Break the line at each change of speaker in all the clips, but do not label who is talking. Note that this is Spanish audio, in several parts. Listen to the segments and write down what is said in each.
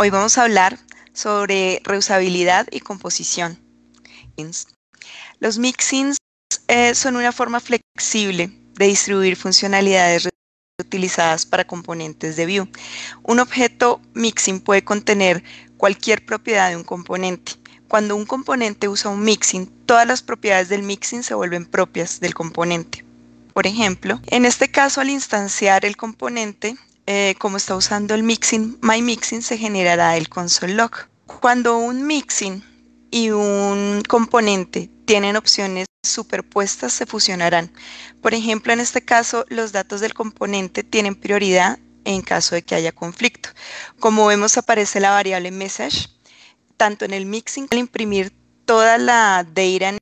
Hoy vamos a hablar sobre reusabilidad y composición. Los mixins eh, son una forma flexible de distribuir funcionalidades utilizadas para componentes de View. Un objeto mixing puede contener cualquier propiedad de un componente. Cuando un componente usa un mixing, todas las propiedades del mixing se vuelven propias del componente. Por ejemplo, en este caso al instanciar el componente eh, como está usando el mixing, my mixing se generará el console log. Cuando un mixing y un componente tienen opciones superpuestas, se fusionarán. Por ejemplo, en este caso, los datos del componente tienen prioridad en caso de que haya conflicto. Como vemos, aparece la variable message, tanto en el mixing, al imprimir toda la data en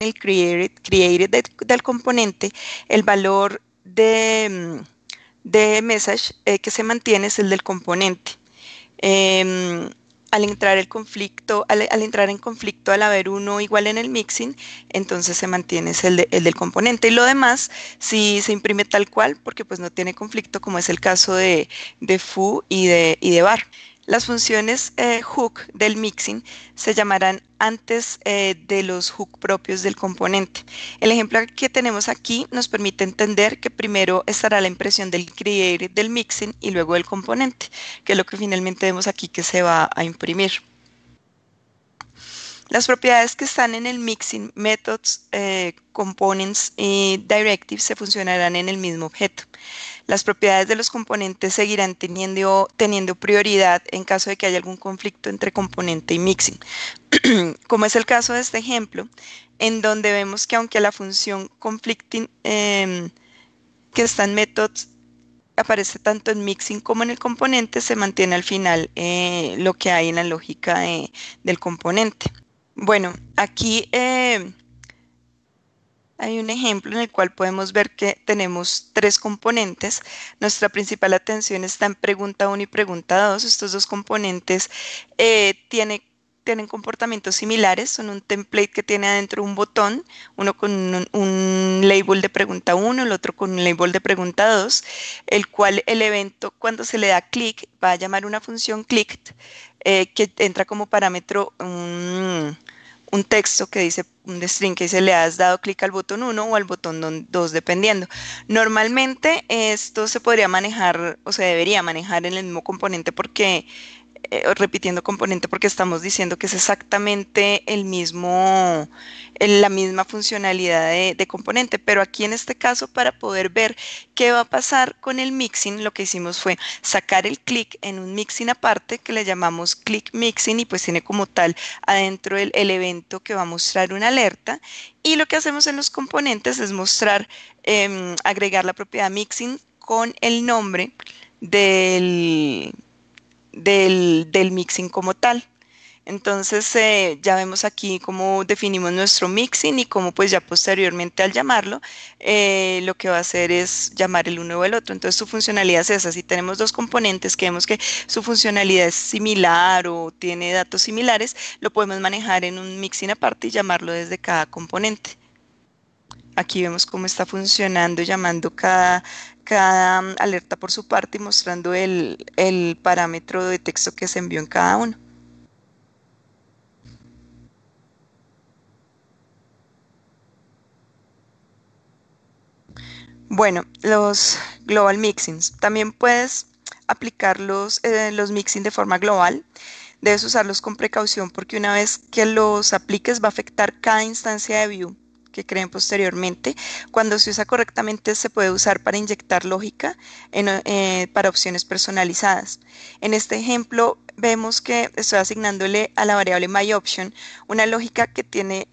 el created del componente, el valor de mm, de message eh, que se mantiene es el del componente. Em, al entrar conflicto, al, entrar en conflicto al haber uno igual en el mixing, entonces se mantiene el, el, del componente. Y lo demás, si se imprime tal cual, porque pues no tiene conflicto, como es el caso de, de foo y de, y de bar. Las funciones eh, hook del mixing se llamarán antes eh, de los hook propios del componente. El ejemplo que tenemos aquí nos permite entender que primero estará la impresión del create del mixing y luego del componente, que es lo que finalmente vemos aquí que se va a imprimir. Las propiedades que están en el mixing methods, eh, components y directives se funcionarán en el mismo objeto. Las propiedades de los componentes seguirán teniendo, prioridad en caso de que haya algún conflicto entre componente y mixing. Como es el caso de este ejemplo, en donde vemos que aunque la función conflicting em, que está en methods aparece tanto en mixing como en el componente, se mantiene al final eh, lo que hay en la lógica eh, del componente. Bueno, aquí eh, hay un ejemplo en el cual podemos ver que tenemos tres componentes. Nuestra principal atención está en pregunta 1 y pregunta 2. Estos dos componentes eh, tienen, comportamientos similares, son un template que tiene adentro un botón, uno con un, label de pregunta 1, el otro con un label de pregunta 2, el cual el evento cuando se le da clic va a llamar una función clicked eh, que entra como parámetro un... Mm, un texto que dice, un string que dice le has dado clic al botón 1 o al botón 2 dependiendo. Normalmente esto se podría manejar o se debería manejar en el mismo componente porque eh, repitiendo componente porque estamos diciendo que es exactamente el mismo, la misma funcionalidad de, componente, pero aquí en este caso para poder ver qué va a pasar con el mixing, lo que hicimos fue sacar el click en un mixing aparte que le llamamos click mixing y pues tiene como tal adentro el, evento que va a mostrar una alerta y lo que hacemos en los componentes es mostrar, em, agregar la propiedad mixing con el nombre del del, del mixing como tal. Entonces eh, ya vemos aquí cómo definimos nuestro mixing y cómo pues ya posteriormente al llamarlo eh, lo que va a hacer es llamar el uno o el otro. Entonces su funcionalidad es esa. Si tenemos dos componentes que vemos que su funcionalidad es similar o tiene datos similares, lo podemos manejar en un mixing aparte y llamarlo desde cada componente. Aquí vemos cómo está funcionando llamando cada cada um, alerta por su parte y mostrando el, parámetro de texto que se envió en cada uno. Bueno, los global mixings. También puedes aplicar los, eh, los mixing de forma global. Debes usarlos con precaución porque una vez que los apliques va a afectar cada instancia de view creen posteriormente. Cuando se usa correctamente se puede usar para inyectar lógica eh, para opciones personalizadas. En este ejemplo vemos que estoy asignándole a la variable myOption una lógica que tiene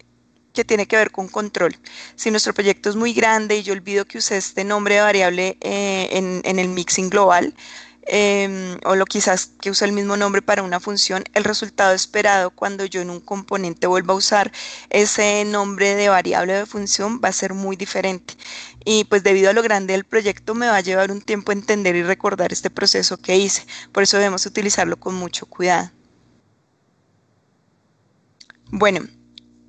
que tiene que ver con control. Si nuestro proyecto es muy grande y yo olvido que usé este nombre de variable eh, en el mixing global, Em, o lo quizás que usa el mismo nombre para una función, el resultado esperado cuando yo en un componente vuelva a usar ese nombre de variable de función va a ser muy diferente. Y pues debido a lo grande del proyecto me va a llevar un tiempo entender y recordar este proceso que hice. Por eso debemos utilizarlo con mucho cuidado. Bueno,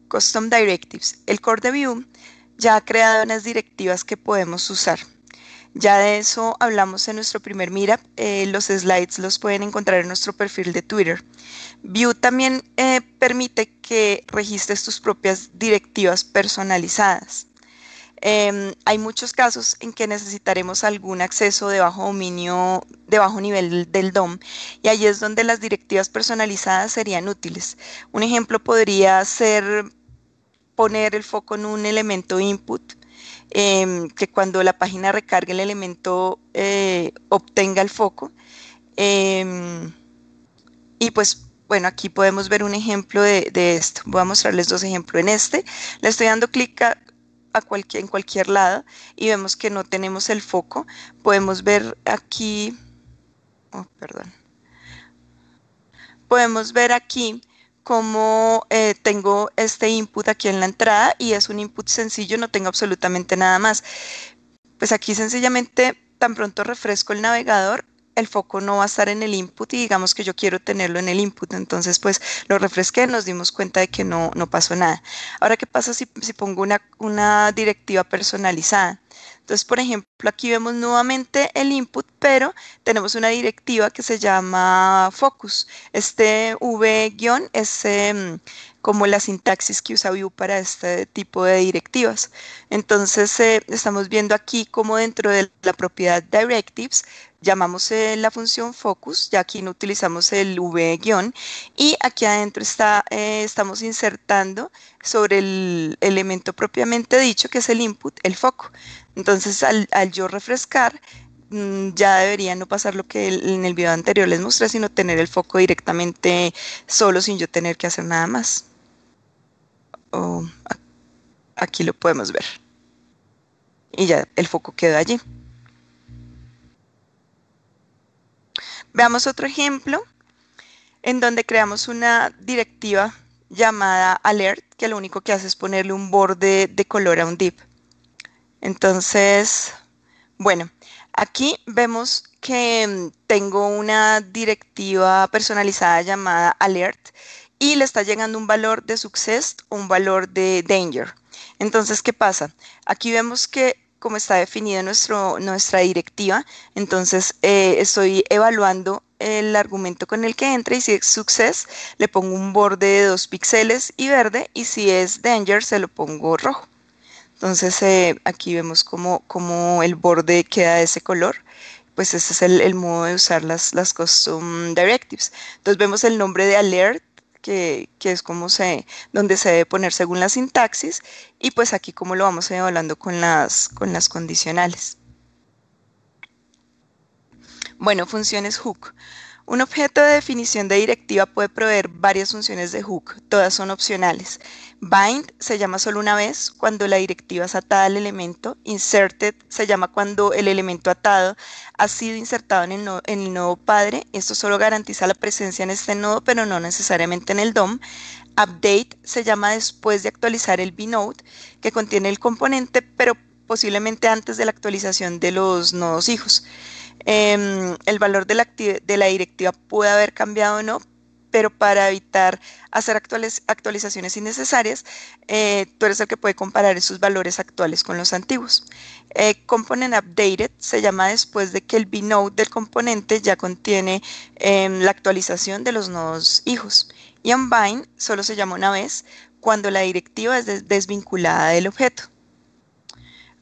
Custom Directives. El Core de View ya ha creado unas directivas que podemos usar. Ya de eso hablamos en nuestro primer Meetup. Eh, los slides los pueden encontrar en nuestro perfil de Twitter. View también eh, permite que registres tus propias directivas personalizadas. Em, hay muchos casos en que necesitaremos algún acceso de bajo dominio, de bajo nivel del DOM, y ahí es donde las directivas personalizadas serían útiles. Un ejemplo podría ser poner el foco en un elemento input Em, que cuando la página recargue el elemento eh, obtenga el foco. Em, y pues bueno, aquí podemos ver un ejemplo de, esto. Voy a mostrarles dos ejemplos. En este le estoy dando clic en cualquier lado y vemos que no tenemos el foco. Podemos ver aquí, oh, perdón, podemos ver aquí como eh, tengo este input aquí en la entrada y es un input sencillo, no tengo absolutamente nada más. Pues aquí sencillamente, tan pronto refresco el navegador, el foco no va a estar en el input y digamos que yo quiero tenerlo en el input. Entonces, pues lo refresqué, nos dimos cuenta de que no, pasó nada. Ahora, ¿qué pasa si, pongo una directiva personalizada? Entonces, por ejemplo, aquí vemos nuevamente el input, pero tenemos una directiva que se llama focus. Este v- es em, como la sintaxis que usa Vue para este tipo de directivas. Entonces, eh, estamos viendo aquí como dentro de la propiedad directives llamamos eh, la función focus, ya aquí no utilizamos el v- y aquí adentro está, eh, estamos insertando sobre el elemento propiamente dicho, que es el input, el foco. Entonces, al, al yo refrescar, mm, ya debería no pasar lo que en el video anterior les mostré, sino tener el foco directamente solo sin yo tener que hacer nada más aquí lo podemos ver. Y ya el foco queda allí. Veamos otro ejemplo en donde creamos una directiva llamada alert que lo único que hace es ponerle un borde de color a un div. Entonces, bueno, aquí vemos que mm, tengo una directiva personalizada llamada alert y le está llegando un valor de success o un valor de danger. Entonces, ¿qué pasa? Aquí vemos que como está definida nuestra directiva, entonces eh, estoy evaluando el argumento con el que entra y si es success le pongo un borde de dos píxeles y verde y si es danger se lo pongo rojo. Entonces eh, aquí vemos cómo, el borde queda de ese color. Pues ese es el, modo de usar las, las custom directives. Entonces vemos el nombre de alert que, es como se, donde se debe poner según la sintaxis, y pues aquí como lo vamos evaluando con las, con las condicionales. Bueno, funciones hook. Un objeto de definición de directiva puede proveer varias funciones de hook, todas son opcionales. Bind se llama solo una vez cuando la directiva es atada al elemento. Inserted se llama cuando el elemento atado ha sido insertado en el, nodo, padre. Esto solo garantiza la presencia en este nodo, pero no necesariamente en el DOM. Update se llama después de actualizar el bnode que contiene el componente, pero posiblemente antes de la actualización de los nodos hijos. Em, el valor de la, directiva puede haber cambiado o no, pero para evitar hacer actualizaciones innecesarias, eh, tú eres el que puede comparar esos valores actuales con los antiguos. Eh, component Updated se llama después de que el binode del componente ya contiene em, la actualización de los nodos hijos. Y Unbind solo se llama una vez cuando la directiva es desvinculada del objeto.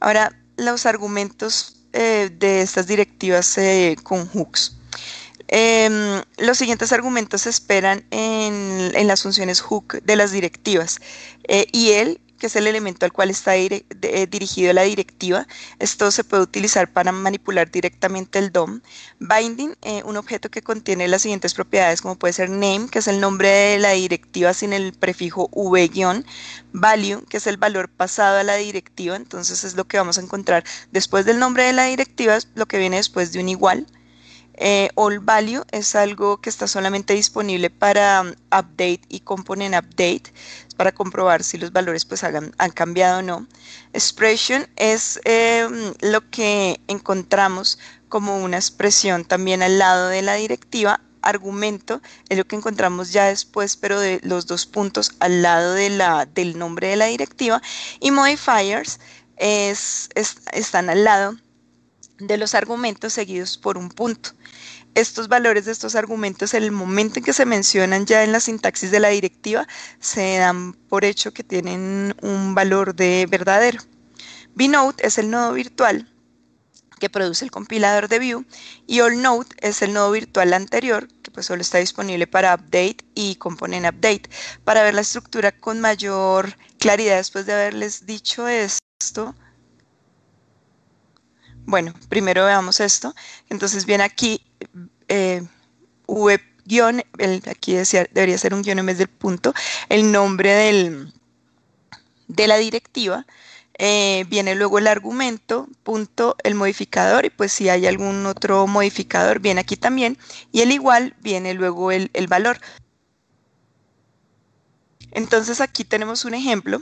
Ahora, los argumentos eh, de estas directivas eh, con Hooks. Em, los siguientes argumentos se esperan en, las funciones hook de las directivas. Eh, y él que es el elemento al cual está eh, dirigido la directiva. Esto se puede utilizar para manipular directamente el DOM. Binding, eh, un objeto que contiene las siguientes propiedades, como puede ser name, que es el nombre de la directiva sin el prefijo v-, value, que es el valor pasado a la directiva, entonces es lo que vamos a encontrar después del nombre de la directiva, es lo que viene después de un igual. Eh, all value es algo que está solamente disponible para um, update y component update para comprobar si los valores pues han cambiado o no. Expression es em, lo que encontramos como una expresión también al lado de la directiva. Argumento es lo que encontramos ya después, pero de los dos puntos al lado de la, del nombre de la directiva. Y modifiers están al lado de los argumentos seguidos por un punto. Estos valores de estos argumentos, en el momento en que se mencionan ya en la sintaxis de la directiva, se dan por hecho que tienen un valor de verdadero. VNode es el nodo virtual que produce el compilador de Vue y AllNode es el nodo virtual anterior que pues solo está disponible para update y componen update. Para ver la estructura con mayor claridad después de haberles dicho esto, bueno, primero veamos esto. Entonces viene aquí eh, guión, aquí debería ser un guión en vez del punto, el nombre del, de la directiva. Eh, viene luego el argumento, punto, el modificador, y pues si hay algún otro modificador, viene aquí también, y el igual viene luego el, el valor. Entonces aquí tenemos un ejemplo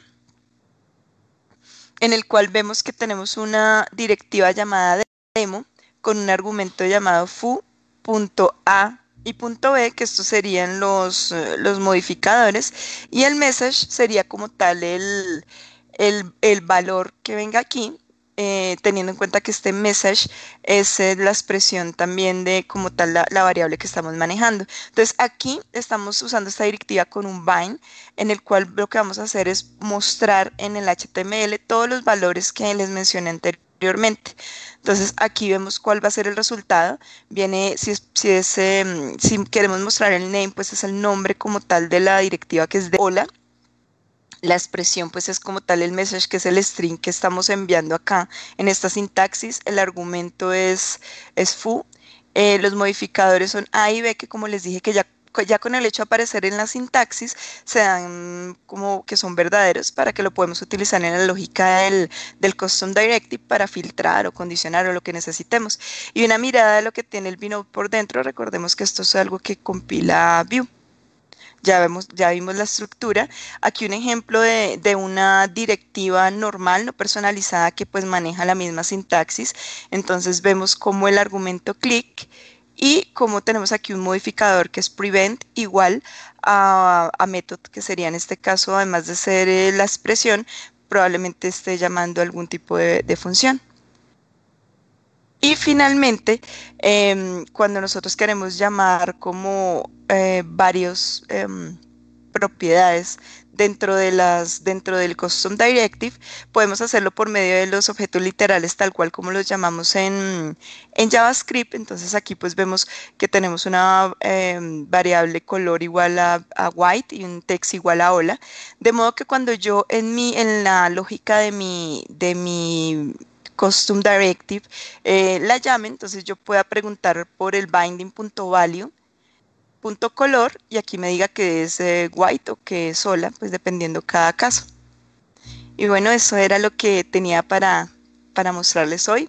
en el cual vemos que tenemos una directiva llamada demo con un argumento llamado foo.a y punto B, que estos serían los, eh, los, modificadores, y el message sería como tal el, el, el valor que venga aquí, eh, teniendo en cuenta que este message es eh, la expresión también de como tal la, variable que estamos manejando. Entonces aquí estamos usando esta directiva con un bind en el cual lo que vamos a hacer es mostrar en el HTML todos los valores que les mencioné anteriormente. Entonces aquí vemos cuál va a ser el resultado. Viene, si, em, si queremos mostrar el name, pues es el nombre como tal de la directiva que es de hola la expresión pues es como tal el message que es el string que estamos enviando acá en esta sintaxis, el argumento es, es foo, eh, los modificadores son A y B que como les dije que ya ya con el hecho de aparecer en la sintaxis se dan como que son verdaderos para que lo podemos utilizar en la lógica del, del custom directive para filtrar o condicionar o lo que necesitemos y una mirada de lo que tiene el vino por dentro recordemos que esto es algo que compila Vue ya, vemos, ya vimos la estructura. Aquí un ejemplo de, una directiva normal, no personalizada, que pues maneja la misma sintaxis. Entonces vemos cómo el argumento click y cómo tenemos aquí un modificador que es prevent igual a, method, que sería en este caso, además de ser eh, la expresión, probablemente esté llamando algún tipo de función. Y finalmente, em, cuando nosotros queremos llamar como eh, varios em, propiedades dentro, de las, dentro del Custom Directive, podemos hacerlo por medio de los objetos literales tal cual como los llamamos en, JavaScript. Entonces aquí pues vemos que tenemos una em, variable color igual a, a, white y un text igual a hola. De modo que cuando yo en, mi, en la lógica de mi, de mi Custom Directive, eh, la llame, entonces yo pueda preguntar por el binding.value.color y aquí me diga que es eh, white o que es sola, pues dependiendo cada caso. Y bueno, eso era lo que tenía para, para mostrarles hoy.